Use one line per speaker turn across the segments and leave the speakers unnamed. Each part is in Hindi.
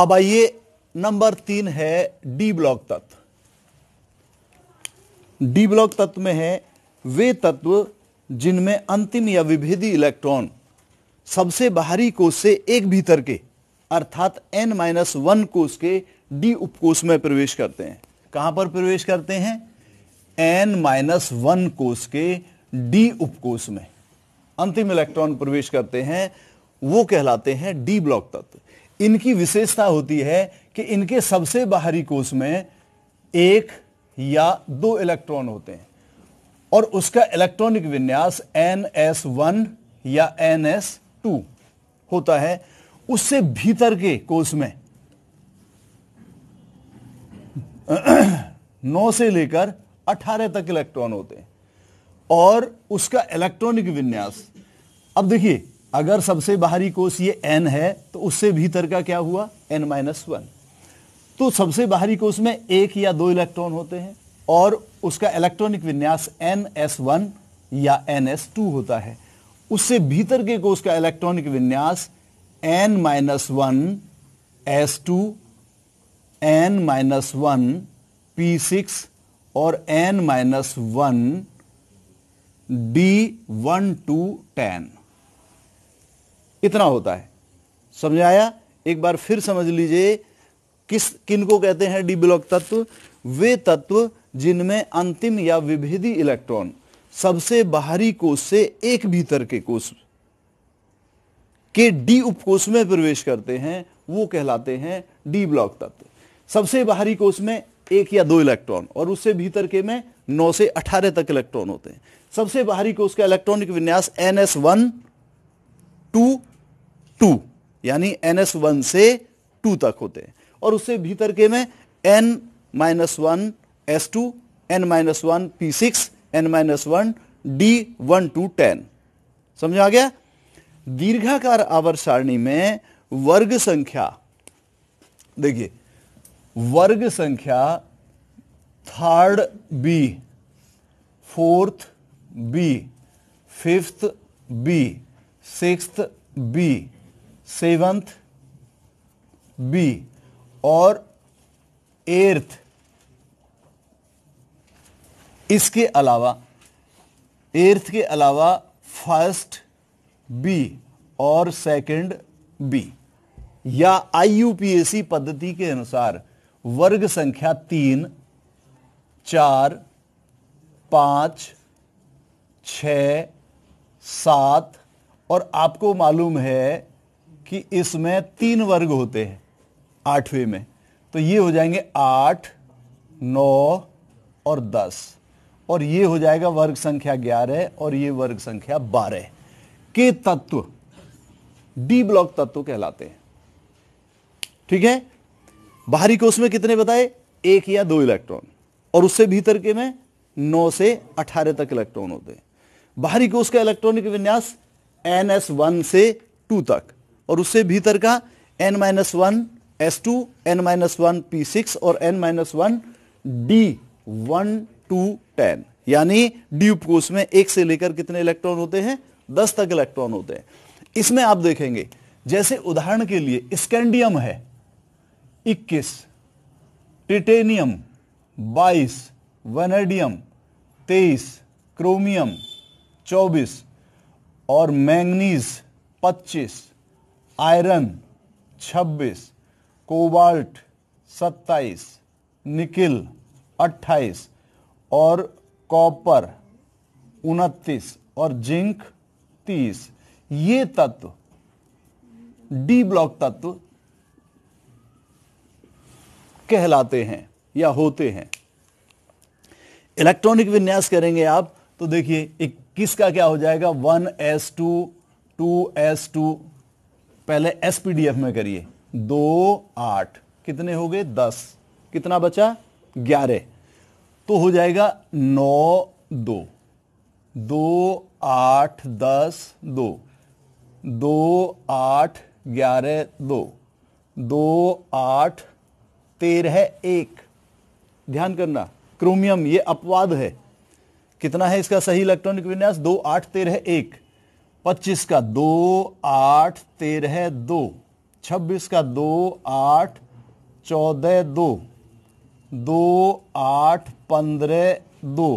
अब आइए नंबर तीन है डी ब्लॉक तत्व डी ब्लॉक तत्व में है वे तत्व जिनमें अंतिम या विभेदी इलेक्ट्रॉन सबसे बाहरी कोष से एक भीतर के अर्थात एन माइनस वन कोष के डी उपकोष में प्रवेश करते हैं कहां पर प्रवेश करते हैं एन माइनस वन कोष के डी उपकोष में अंतिम इलेक्ट्रॉन प्रवेश करते हैं वो कहलाते हैं डी ब्लॉक तत्व इनकी विशेषता होती है कि इनके सबसे बाहरी कोष में एक या दो इलेक्ट्रॉन होते हैं और उसका इलेक्ट्रॉनिक विन्यास एन एस वन या एन एस टू होता है उससे भीतर के कोष में नौ से लेकर अठारह तक इलेक्ट्रॉन होते हैं और उसका इलेक्ट्रॉनिक विन्यास अब देखिए अगर सबसे बाहरी कोष ये एन है तो उससे भीतर का क्या हुआ एन माइनस वन तो सबसे बाहरी कोष में एक या दो इलेक्ट्रॉन होते हैं और उसका इलेक्ट्रॉनिक विन्यास एन एस वन या एन एस टू होता है उससे भीतर के कोष का इलेक्ट्रॉनिक विन्यास N minus one S two N minus one P six और N minus one D one to ten इतना होता है समझ आया एक बार फिर समझ लीजिए किस किन को कहते हैं डी ब्लॉक तत्व वे तत्व जिनमें अंतिम या विभेदी इलेक्ट्रॉन सबसे बाहरी कोष से एक भीतर के कोष के डी उपकोष में प्रवेश करते हैं वो कहलाते हैं डी ब्लॉक तत्व सबसे बाहरी कोष में एक या दो इलेक्ट्रॉन और उससे भीतर के में नौ से अठारह तक इलेक्ट्रॉन होते हैं सबसे बाहरी कोष का इलेक्ट्रॉनिक विन्यास N S one two two यानी एन एस वन से टू तक होते हैं और उससे भीतर के में N minus one S two N minus one P six N minus one D one to ten समझ आ गया दीर्घाकार आवर सारणी में वर्ग संख्या देखिए वर्ग संख्या third B fourth B fifth B sixth B seventh B और एर्थ इसके अलावा एर्थ के अलावा फर्स्ट बी और सेकंड बी या आई पद्धति के अनुसार वर्ग संख्या तीन चार पाँच छ सात और आपको मालूम है कि इसमें तीन वर्ग होते हैं आठवें में तो ये हो जाएंगे आठ नौ और दस और ये हो जाएगा वर्ग संख्या ग्यारह और ये वर्ग संख्या बारह के तत्व डी ब्लॉक तत्व कहलाते हैं ठीक है बाहरी कोष में कितने बताए एक या दो इलेक्ट्रॉन और उससे भीतर के में नौ से अठारह तक इलेक्ट्रॉन होते हैं बाहरी कोष का इलेक्ट्रॉनिक विन्यास एन एस वन से टू तक और उससे भीतर का N minus one S two N minus one P six और N minus one D one to ten यानी ड्यूब उपकोष में एक से लेकर कितने इलेक्ट्रॉन होते हैं दस तक इलेक्ट्रॉन होते हैं इसमें आप देखेंगे जैसे उदाहरण के लिए स्कैंडियम है 21 टिटेनियम 22 वनेडियम 23 क्रोमियम 24 और मैंगनीज 25 आयरन 26 कोबाल्ट 27 निकिल 28 और कॉपर 29 और जिंक 30 ये तत्व डी ब्लॉक तत्व कहलाते हैं या होते हैं इलेक्ट्रॉनिक विन्यास करेंगे आप तो देखिए इक्कीस का क्या हो जाएगा one S two two S two पहले एफ में करिए दो आठ कितने हो गए दस कितना बचा ग्यारह तो हो जाएगा नौ दो दो आठ दस दो दो आठ ग्यारह दो दो आठ तेरह एक ध्यान करना क्रोमियम ये अपवाद है कितना है इसका सही इलेक्ट्रॉनिक विन्यास दो आठ तेरह एक पच्चीस का दो आठ तेरह दो छब्बीस का दो आठ चौदह दो दो आठ पंद्रह दो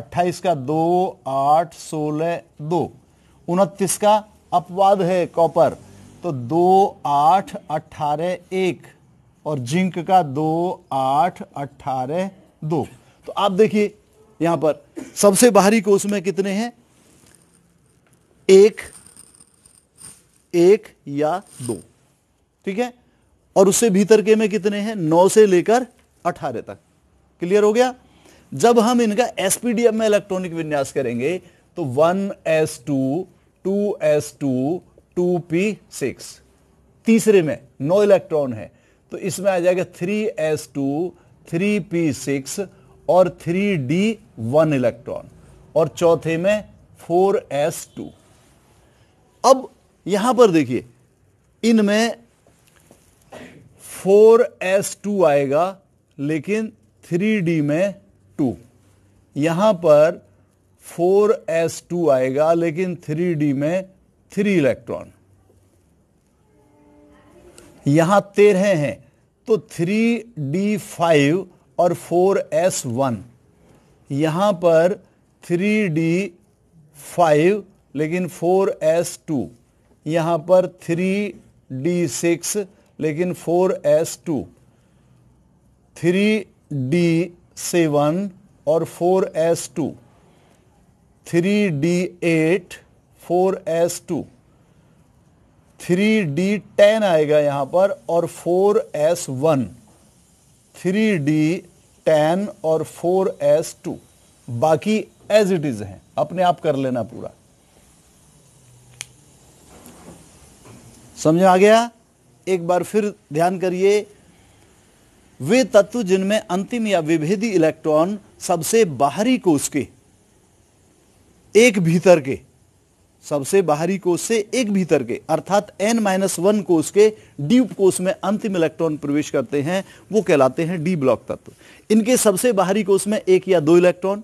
अट्ठाईस का दो आठ सोलह दो उनतीस का अपवाद है कॉपर तो दो आठ अट्ठारह एक और जिंक का दो आठ अट्ठारह दो तो आप देखिए यहाँ पर सबसे बाहरी कोष में कितने हैं एक एक या दो ठीक है और उससे भीतर के में कितने हैं नौ से लेकर अठारह तक क्लियर हो गया जब हम इनका एसपीडीएम में इलेक्ट्रॉनिक विन्यास करेंगे तो one S two two S two two P six तीसरे में नौ इलेक्ट्रॉन है तो इसमें आ जाएगा three S two three P six और थ्री डी वन इलेक्ट्रॉन और चौथे में फोर एस टू अब यहां पर देखिए इनमें फोर एस टू आएगा लेकिन थ्री डी में टू यहां पर फोर एस टू आएगा लेकिन थ्री डी में थ्री इलेक्ट्रॉन यहां तेरह हैं तो थ्री डी फाइव और फोर एस वन यहां पर थ्री डी फाइव लेकिन फोर एस टू यहाँ पर थ्री डी सिक्स लेकिन four s two three d seven और four s two three d eight four s two three d ten आएगा यहाँ पर और four s one three d ten और फोर एस टू बाकी एज इट इज़ हैं अपने आप कर लेना पूरा समझ आ गया एक बार फिर ध्यान करिए वे तत्व जिनमें अंतिम या विभेदी इलेक्ट्रॉन सबसे बाहरी कोष के एक भीतर के सबसे बाहरी कोष से एक भीतर के अर्थात एन माइनस वन कोष के डीप कोष में अंतिम इलेक्ट्रॉन प्रवेश करते हैं वो कहलाते हैं डी ब्लॉक तत्व इनके सबसे बाहरी कोष में एक या दो इलेक्ट्रॉन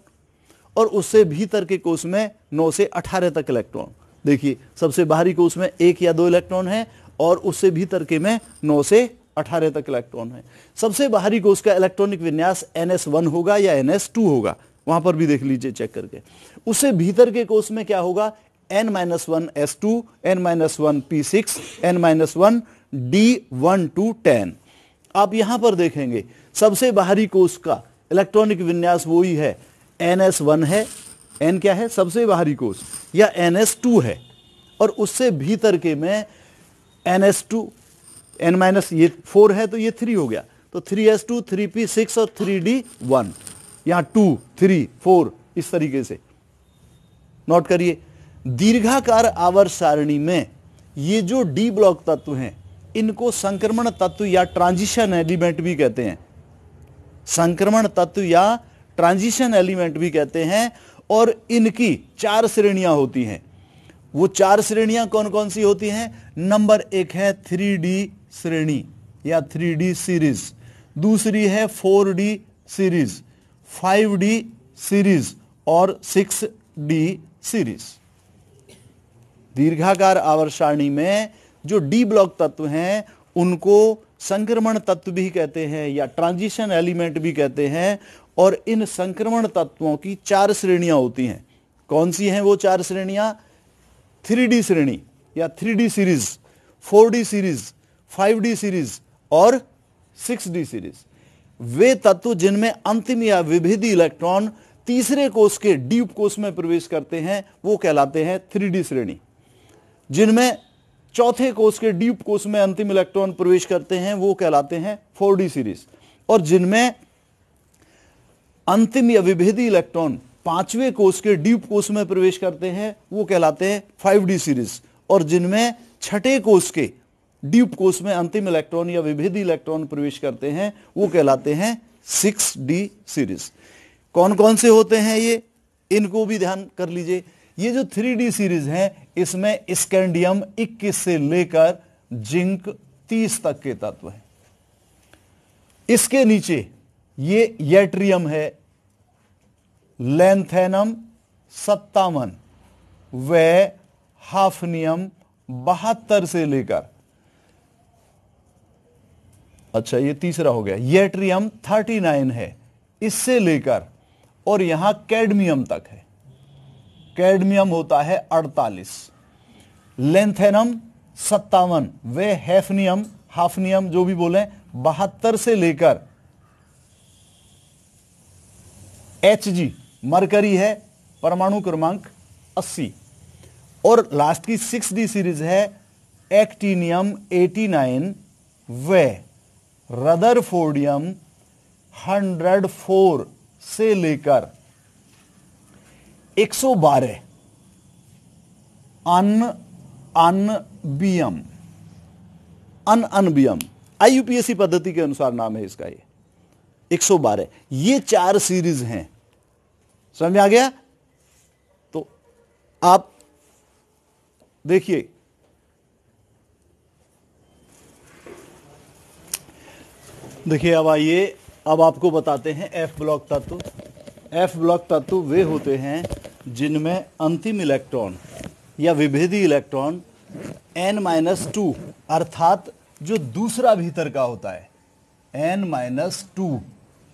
और उससे भीतर के कोष में नौ से अठारह तक इलेक्ट्रॉन देखिए सबसे बाहरी को उसमें एक या दो इलेक्ट्रॉन है और उससे भीतर के में नौ से अठारह तक इलेक्ट्रॉन है सबसे बाहरी को उसका इलेक्ट्रॉनिक विन्यास एन एस वन होगा या एन एस टू होगा वहां पर भी देख लीजिए चेक करके उससे भीतर के कोष में क्या होगा n minus one S two N minus one P six N minus one D one to ten आप यहां पर देखेंगे सबसे बाहरी कोष का इलेक्ट्रॉनिक विन्यास वही है एन एस वन है एन क्या है सबसे बाहरी कोष या एन एस टू है और उससे भीतर के में n S two N minus ये फोर है तो ये थ्री हो गया तो three S two three P six और थ्री डी वन यहां टू थ्री फोर इस तरीके से नोट करिए दीर्घाकार आवर सारणी में ये जो डी ब्लॉक तत्व हैं इनको संक्रमण तत्व या ट्रांजिशन एलिमेंट भी कहते हैं संक्रमण तत्व या ट्रांजिशन एलिमेंट भी कहते हैं और इनकी चार श्रेणियां होती हैं वो चार श्रेणियां कौन कौन सी होती हैं नंबर एक है थ्री डी श्रेणी या थ्री डी सीरीज दूसरी है four d series five d series और सिक्स डी सीरीज दीर्घाकार आवर्षारणी में जो डी ब्लॉक तत्व हैं उनको संक्रमण तत्व भी कहते हैं या ट्रांजिशन एलिमेंट भी कहते हैं और इन संक्रमण तत्वों की चार श्रेणियां होती हैं कौन सी हैं वो चार श्रेणियां थ्री श्रेणी या three series four series five series और सिक्स सीरीज वे तत्व जिनमें अंतिम या विभेदी इलेक्ट्रॉन तीसरे कोष के डीप कोष में प्रवेश करते हैं वो कहलाते हैं थ्री श्रेणी जिनमें चौथे कोष के डीप कोष में अंतिम इलेक्ट्रॉन प्रवेश करते हैं वो कहलाते हैं फोर सीरीज और जिनमें अंतिम या विभेदी इलेक्ट्रॉन पांचवे कोष के डीप कोष में प्रवेश करते हैं वो कहलाते हैं फाइव सीरीज और जिनमें छठे कोष के डीप कोष में अंतिम इलेक्ट्रॉन या विभेदी इलेक्ट्रॉन प्रवेश करते हैं वो कहलाते हैं सिक्स डी सीरीज कौन कौन से होते हैं ये इनको भी ध्यान कर लीजिए ये जो थ्री डी सीरीज है इसमें स्कैंडियम 21 से लेकर जिंक 30 तक के तत्व हैं इसके नीचे ये येट्रियम है लेंथेनम सत्तावन व हाफनियम बहत्तर से लेकर अच्छा ये तीसरा हो गया येट्रियम 39 है इससे लेकर और यहां कैडमियम तक है कैडमियम होता है 48 लेंथेनम सत्तावन वे हैफनियम हाफनियम जो भी बोले बहत्तर से लेकर एच जी मरकरी है परमाणु क्रमांक 80 और लास्ट की सिक्स डी सीरीज है एक्टीनियम 89 वे रदरफोर्डियम 104 से लेकर 112 अन अनबियम अन आई आईयूपीएससी पद्धति के अनुसार नाम है इसका ये 112 ये चार सीरीज हैं समझ में आ गया तो आप देखिए देखिए अब आइए अब आपको बताते हैं एफ ब्लॉक तत्व एफ ब्लॉक तत्व वे होते हैं जिनमें अंतिम इलेक्ट्रॉन या विभेदी इलेक्ट्रॉन एन माइनस टू अर्थात जो दूसरा भीतर का होता है एन माइनस टू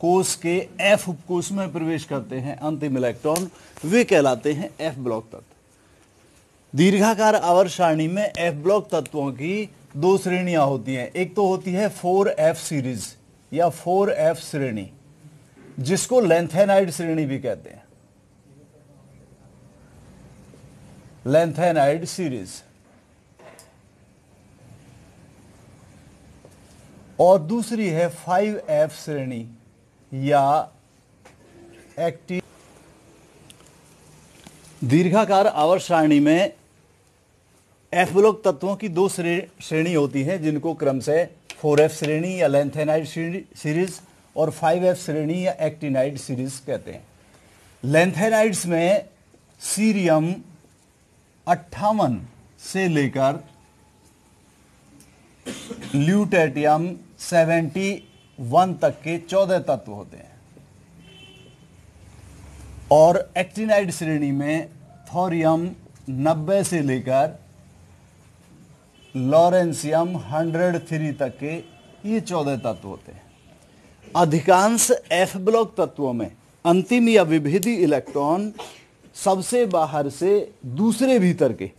कोष के एफ उपकोष में प्रवेश करते हैं अंतिम इलेक्ट्रॉन वे कहलाते हैं एफ ब्लॉक तत्व दीर्घाकार आवर सारणी में एफ ब्लॉक तत्वों की दो श्रेणियां होती हैं एक तो होती है फोर एफ सीरीज या फोर एफ श्रेणी जिसको लेंथेनाइड श्रेणी भी कहते हैं lengthened सीरीज और दूसरी है फाइव एफ श्रेणी या एक्टिव दीर्घाकार आवर्त में एफ ब्लॉक तत्वों की दो श्रेणी होती है जिनको क्रम से फोर एफ श्रेणी या लेंथेनाइड सीरीज और फाइव एफ श्रेणी या एक्टिनाइड सीरीज कहते हैं लेंथेनाइड्स में सीरियम अट्ठावन से लेकर ल्यूटेटियम 71 तक के 14 तत्व होते हैं और एक्टिनाइड श्रेणी में थोरियम 90 से लेकर लॉरेंसियम 103 तक के ये 14 तत्व होते हैं अधिकांश एफ ब्लॉक तत्वों में अंतिम या विभेदी इलेक्ट्रॉन सबसे बाहर से दूसरे भीतर के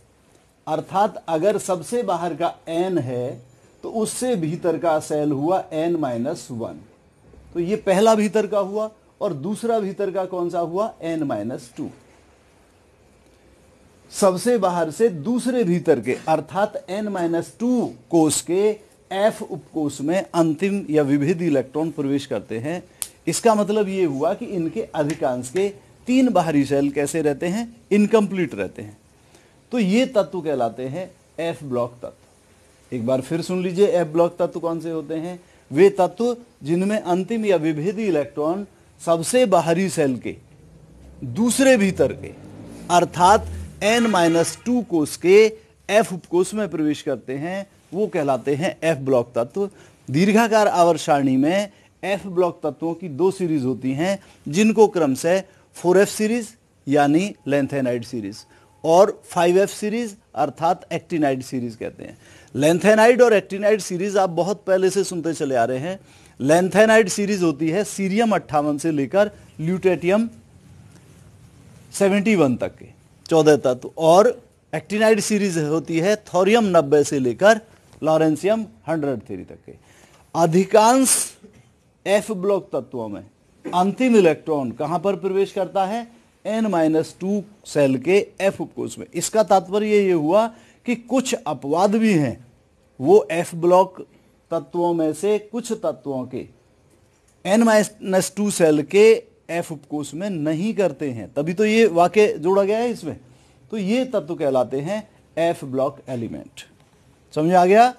अर्थात अगर सबसे बाहर का एन है तो उससे भीतर का सेल हुआ एन माइनस वन तो ये पहला भीतर का हुआ और दूसरा भीतर का कौन सा हुआ एन माइनस टू सबसे बाहर से दूसरे भीतर के अर्थात एन माइनस टू कोष के एफ उपकोष में अंतिम या विभेद इलेक्ट्रॉन प्रवेश करते हैं इसका मतलब ये हुआ कि इनके अधिकांश के तीन बाहरी शेल कैसे रहते हैं इनकम्प्लीट रहते हैं तो ये तत्व कहलाते हैं एफ ब्लॉक तत्व एक बार फिर सुन लीजिए एफ ब्लॉक तत्व कौन से होते हैं वे तत्व जिनमें अंतिम या विभेदी इलेक्ट्रॉन सबसे बाहरी सेल के दूसरे भीतर के अर्थात एन माइनस टू कोष के एफ उपकोष में प्रवेश करते हैं वो कहलाते हैं एफ ब्लॉक तत्व दीर्घाकार आवर्षारणी में एफ ब्लॉक तत्वों की दो सीरीज होती हैं जिनको क्रमशः फोर एफ सीरीज यानी लेंथेनाइड सीरीज और फाइव एफ सीरीज अर्थात एक्टिनाइड सीरीज कहते हैं लेंथेनाइड और एक्टिनाइड सीरीज आप बहुत पहले से सुनते चले आ रहे हैं लेंथेनाइड सीरीज होती है सीरियम अट्ठावन से लेकर ल्यूटेटियम सेवेंटी वन तक के चौदह तत्व और एक्टिनाइड सीरीज होती है थोरियम नब्बे से लेकर लॉरेंसियम हंड्रेड थ्री तक के अधिकांश एफ ब्लॉक तत्वों में अंतिम इलेक्ट्रॉन कहां पर प्रवेश करता है एन माइनस टू सेल के एफ उपकोष में इसका तात्पर्य यह हुआ कि कुछ अपवाद भी हैं वो एफ ब्लॉक तत्वों में से कुछ तत्वों के एन माइनस टू सेल के एफ उपकोष में नहीं करते हैं तभी तो ये वाक्य जोड़ा गया है इसमें तो ये तत्व कहलाते हैं एफ ब्लॉक एलिमेंट समझ आ गया